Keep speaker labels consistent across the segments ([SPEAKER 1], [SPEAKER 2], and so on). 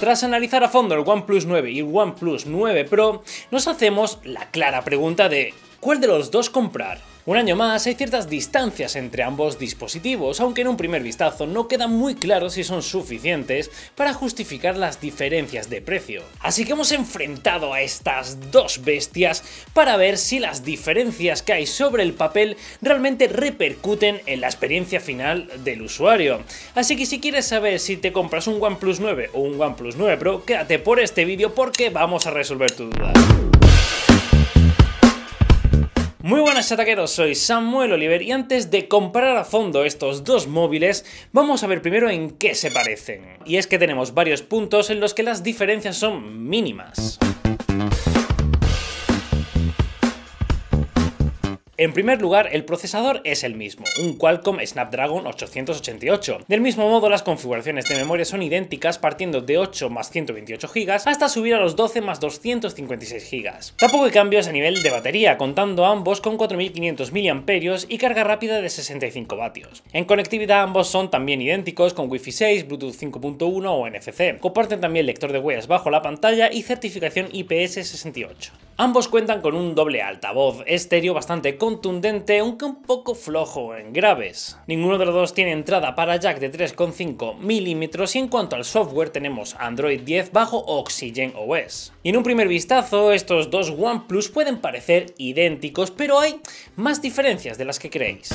[SPEAKER 1] Tras analizar a fondo el OnePlus 9 y el OnePlus 9 Pro, nos hacemos la clara pregunta de ¿cuál de los dos comprar? Un año más, hay ciertas distancias entre ambos dispositivos, aunque en un primer vistazo no queda muy claro si son suficientes para justificar las diferencias de precio. Así que hemos enfrentado a estas dos bestias para ver si las diferencias que hay sobre el papel realmente repercuten en la experiencia final del usuario. Así que si quieres saber si te compras un OnePlus 9 o un OnePlus 9 Pro, quédate por este vídeo porque vamos a resolver tu duda. Muy buenas chataqueros, soy Samuel Oliver y antes de comparar a fondo estos dos móviles, vamos a ver primero en qué se parecen. Y es que tenemos varios puntos en los que las diferencias son mínimas. En primer lugar, el procesador es el mismo, un Qualcomm Snapdragon 888. Del mismo modo, las configuraciones de memoria son idénticas partiendo de 8 más 128 GB hasta subir a los 12 más 256 GB. Tampoco hay cambios a nivel de batería, contando ambos con 4500 mAh y carga rápida de 65 w En conectividad ambos son también idénticos con Wi-Fi 6, Bluetooth 5.1 o NFC. Comparten también lector de huellas bajo la pantalla y certificación IPS 68. Ambos cuentan con un doble altavoz estéreo bastante cómodo contundente, aunque un poco flojo en graves. Ninguno de los dos tiene entrada para jack de 3,5 milímetros y en cuanto al software tenemos Android 10 bajo Oxygen OS. Y en un primer vistazo, estos dos OnePlus pueden parecer idénticos, pero hay más diferencias de las que creéis.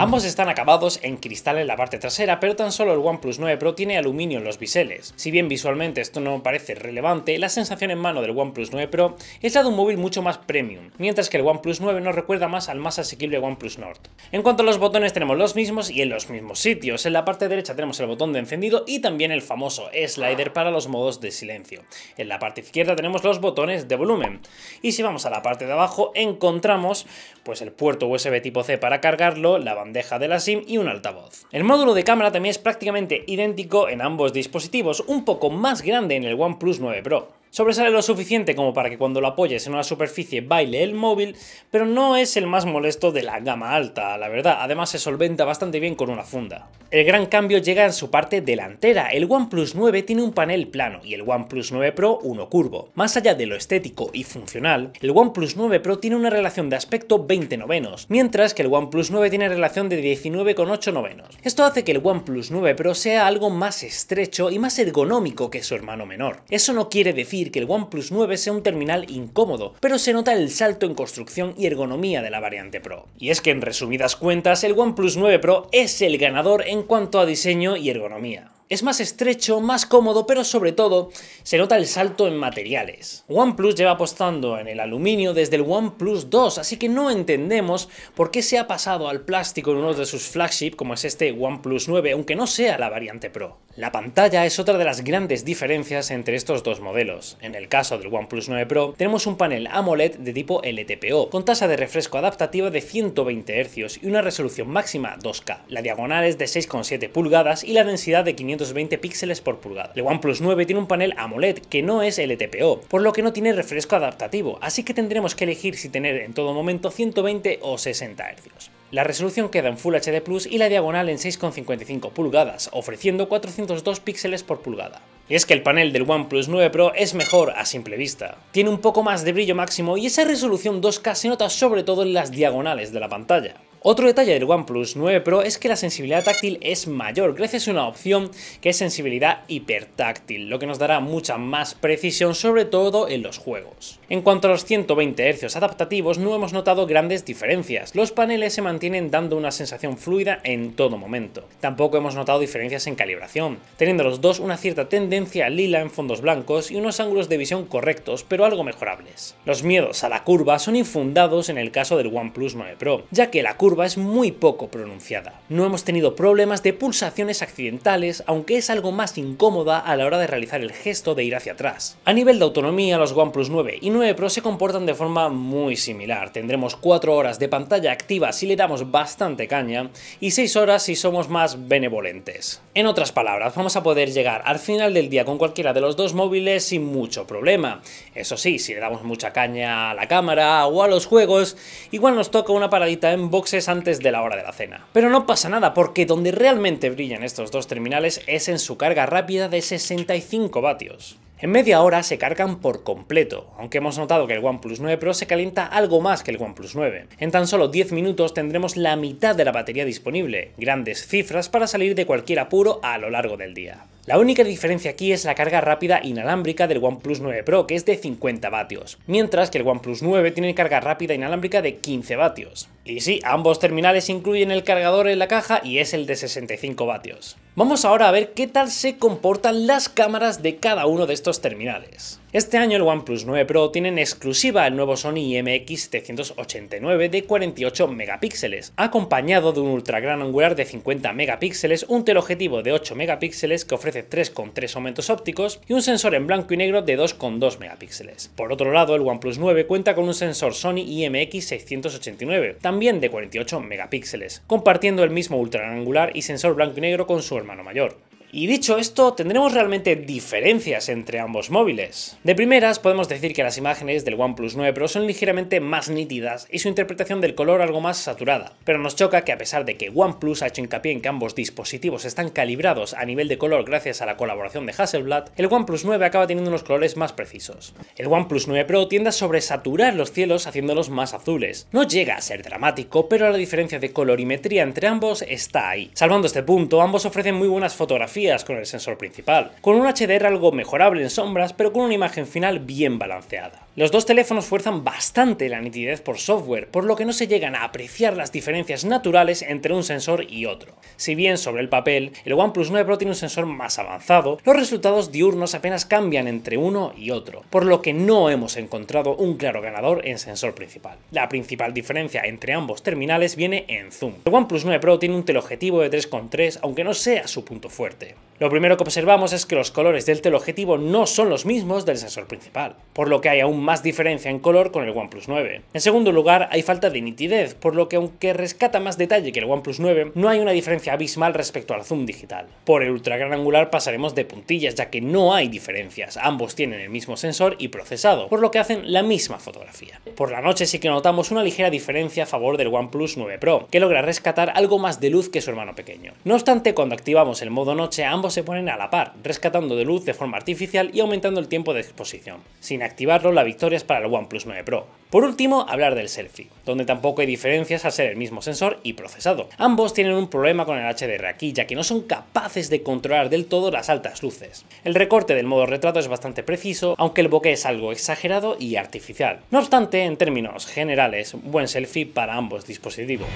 [SPEAKER 1] Ambos están acabados en cristal en la parte trasera, pero tan solo el OnePlus 9 Pro tiene aluminio en los biseles. Si bien visualmente esto no parece relevante, la sensación en mano del OnePlus 9 Pro es la de un móvil mucho más premium, mientras que el OnePlus 9 nos recuerda más al más asequible OnePlus Nord. En cuanto a los botones tenemos los mismos y en los mismos sitios. En la parte derecha tenemos el botón de encendido y también el famoso slider para los modos de silencio. En la parte izquierda tenemos los botones de volumen. Y si vamos a la parte de abajo encontramos pues el puerto USB tipo C para cargarlo, la banda deja de la SIM y un altavoz. El módulo de cámara también es prácticamente idéntico en ambos dispositivos, un poco más grande en el OnePlus 9 Pro. Sobresale lo suficiente como para que cuando lo apoyes en una superficie baile el móvil, pero no es el más molesto de la gama alta, la verdad, además se solventa bastante bien con una funda. El gran cambio llega en su parte delantera, el OnePlus 9 tiene un panel plano y el OnePlus 9 Pro uno curvo. Más allá de lo estético y funcional, el OnePlus 9 Pro tiene una relación de aspecto 20 novenos, mientras que el OnePlus 9 tiene relación de 19,8 novenos. Esto hace que el OnePlus 9 Pro sea algo más estrecho y más ergonómico que su hermano menor. Eso no quiere decir que el OnePlus 9 sea un terminal incómodo, pero se nota el salto en construcción y ergonomía de la variante Pro. Y es que en resumidas cuentas, el OnePlus 9 Pro es el ganador en cuanto a diseño y ergonomía. Es más estrecho, más cómodo, pero sobre todo se nota el salto en materiales. OnePlus lleva apostando en el aluminio desde el OnePlus 2, así que no entendemos por qué se ha pasado al plástico en uno de sus flagship como es este OnePlus 9, aunque no sea la variante Pro. La pantalla es otra de las grandes diferencias entre estos dos modelos. En el caso del OnePlus 9 Pro, tenemos un panel AMOLED de tipo LTPO, con tasa de refresco adaptativa de 120 Hz y una resolución máxima 2K. La diagonal es de 6,7 pulgadas y la densidad de 520 píxeles por pulgada. El OnePlus 9 tiene un panel AMOLED que no es LTPO, por lo que no tiene refresco adaptativo, así que tendremos que elegir si tener en todo momento 120 o 60 Hz. La resolución queda en Full HD Plus y la diagonal en 6,55 pulgadas, ofreciendo 402 píxeles por pulgada. Y es que el panel del OnePlus 9 Pro es mejor a simple vista. Tiene un poco más de brillo máximo y esa resolución 2K se nota sobre todo en las diagonales de la pantalla. Otro detalle del OnePlus 9 Pro es que la sensibilidad táctil es mayor gracias a una opción que es sensibilidad hipertáctil, lo que nos dará mucha más precisión sobre todo en los juegos. En cuanto a los 120 Hz adaptativos no hemos notado grandes diferencias, los paneles se mantienen dando una sensación fluida en todo momento. Tampoco hemos notado diferencias en calibración, teniendo los dos una cierta tendencia lila en fondos blancos y unos ángulos de visión correctos pero algo mejorables. Los miedos a la curva son infundados en el caso del OnePlus 9 Pro, ya que la curva es muy poco pronunciada. No hemos tenido problemas de pulsaciones accidentales, aunque es algo más incómoda a la hora de realizar el gesto de ir hacia atrás. A nivel de autonomía, los OnePlus 9 y 9 Pro se comportan de forma muy similar. Tendremos 4 horas de pantalla activa si le damos bastante caña y 6 horas si somos más benevolentes. En otras palabras, vamos a poder llegar al final del día con cualquiera de los dos móviles sin mucho problema. Eso sí, si le damos mucha caña a la cámara o a los juegos, igual nos toca una paradita en boxes antes de la hora de la cena. Pero no pasa nada, porque donde realmente brillan estos dos terminales es en su carga rápida de 65 vatios. En media hora se cargan por completo, aunque hemos notado que el OnePlus 9 Pro se calienta algo más que el OnePlus 9. En tan solo 10 minutos tendremos la mitad de la batería disponible, grandes cifras para salir de cualquier apuro a lo largo del día. La única diferencia aquí es la carga rápida inalámbrica del OnePlus 9 Pro, que es de 50 vatios, mientras que el OnePlus 9 tiene carga rápida inalámbrica de 15 vatios. Y sí, ambos terminales incluyen el cargador en la caja y es el de 65 vatios. Vamos ahora a ver qué tal se comportan las cámaras de cada uno de estos terminales. Este año el OnePlus 9 Pro tiene en exclusiva el nuevo Sony IMX789 de 48 megapíxeles, acompañado de un ultra gran angular de 50 megapíxeles, un teleobjetivo de 8 megapíxeles que ofrece 3,3 aumentos ópticos y un sensor en blanco y negro de 2,2 megapíxeles. Por otro lado, el OnePlus 9 cuenta con un sensor Sony IMX689, también de 48 megapíxeles, compartiendo el mismo ultra gran angular y sensor blanco y negro con su hermano mayor. Y dicho esto, tendremos realmente diferencias entre ambos móviles. De primeras, podemos decir que las imágenes del OnePlus 9 Pro son ligeramente más nítidas y su interpretación del color algo más saturada. Pero nos choca que a pesar de que OnePlus ha hecho hincapié en que ambos dispositivos están calibrados a nivel de color gracias a la colaboración de Hasselblad, el OnePlus 9 acaba teniendo unos colores más precisos. El OnePlus 9 Pro tiende a sobresaturar los cielos haciéndolos más azules. No llega a ser dramático, pero la diferencia de colorimetría entre ambos está ahí. Salvando este punto, ambos ofrecen muy buenas fotografías con el sensor principal, con un HDR algo mejorable en sombras, pero con una imagen final bien balanceada. Los dos teléfonos fuerzan bastante la nitidez por software, por lo que no se llegan a apreciar las diferencias naturales entre un sensor y otro. Si bien sobre el papel, el OnePlus 9 Pro tiene un sensor más avanzado, los resultados diurnos apenas cambian entre uno y otro, por lo que no hemos encontrado un claro ganador en sensor principal. La principal diferencia entre ambos terminales viene en zoom. El OnePlus 9 Pro tiene un teleobjetivo de 3.3, aunque no sea su punto fuerte. Lo primero que observamos es que los colores del teleobjetivo no son los mismos del sensor principal, por lo que hay aún más diferencia en color con el OnePlus 9. En segundo lugar, hay falta de nitidez, por lo que aunque rescata más detalle que el OnePlus 9, no hay una diferencia abismal respecto al zoom digital. Por el ultra gran angular pasaremos de puntillas, ya que no hay diferencias, ambos tienen el mismo sensor y procesado, por lo que hacen la misma fotografía. Por la noche sí que notamos una ligera diferencia a favor del OnePlus 9 Pro, que logra rescatar algo más de luz que su hermano pequeño. No obstante, cuando activamos el modo noche, ambos se ponen a la par, rescatando de luz de forma artificial y aumentando el tiempo de exposición. Sin activarlo, la victoria es para el OnePlus 9 Pro. Por último, hablar del selfie, donde tampoco hay diferencias al ser el mismo sensor y procesado. Ambos tienen un problema con el HDR aquí, ya que no son capaces de controlar del todo las altas luces. El recorte del modo retrato es bastante preciso, aunque el boque es algo exagerado y artificial. No obstante, en términos generales, buen selfie para ambos dispositivos.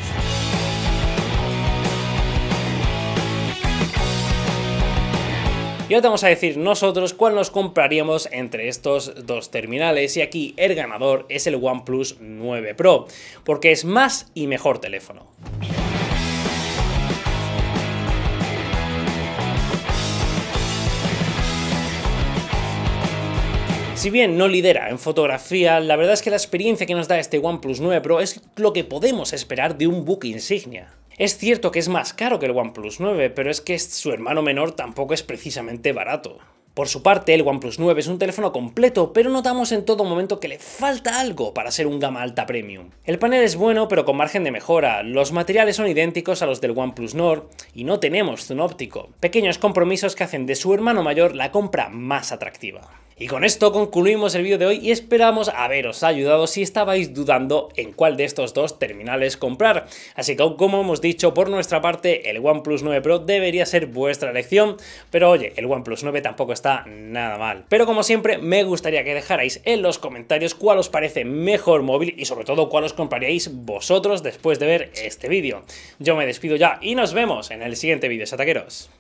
[SPEAKER 1] Y ahora vamos a decir nosotros cuál nos compraríamos entre estos dos terminales y aquí el ganador es el OnePlus 9 Pro, porque es más y mejor teléfono. Si bien no lidera en fotografía, la verdad es que la experiencia que nos da este OnePlus 9 Pro es lo que podemos esperar de un buque insignia. Es cierto que es más caro que el OnePlus 9, pero es que su hermano menor tampoco es precisamente barato. Por su parte, el OnePlus 9 es un teléfono completo, pero notamos en todo momento que le falta algo para ser un gama alta premium. El panel es bueno, pero con margen de mejora, los materiales son idénticos a los del OnePlus Nord y no tenemos zoom óptico, pequeños compromisos que hacen de su hermano mayor la compra más atractiva. Y con esto concluimos el vídeo de hoy y esperamos haberos ayudado si estabais dudando en cuál de estos dos terminales comprar. Así que como hemos dicho por nuestra parte el OnePlus 9 Pro debería ser vuestra elección, pero oye, el OnePlus 9 tampoco está nada mal. Pero como siempre me gustaría que dejarais en los comentarios cuál os parece mejor móvil y sobre todo cuál os compraríais vosotros después de ver este vídeo. Yo me despido ya y nos vemos en el siguiente vídeo, Sataqueros.